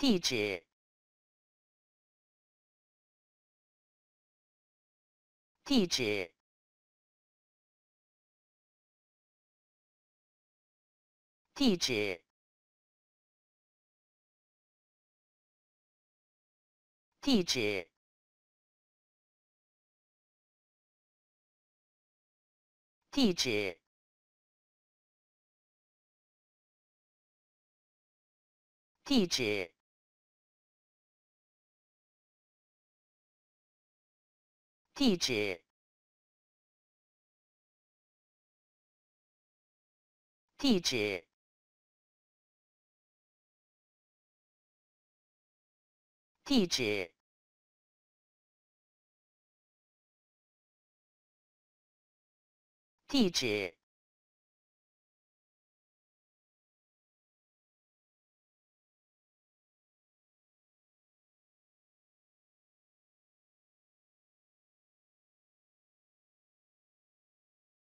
地址，地址，地址，地址，地址，地址。地址地址，地址，地址，地址。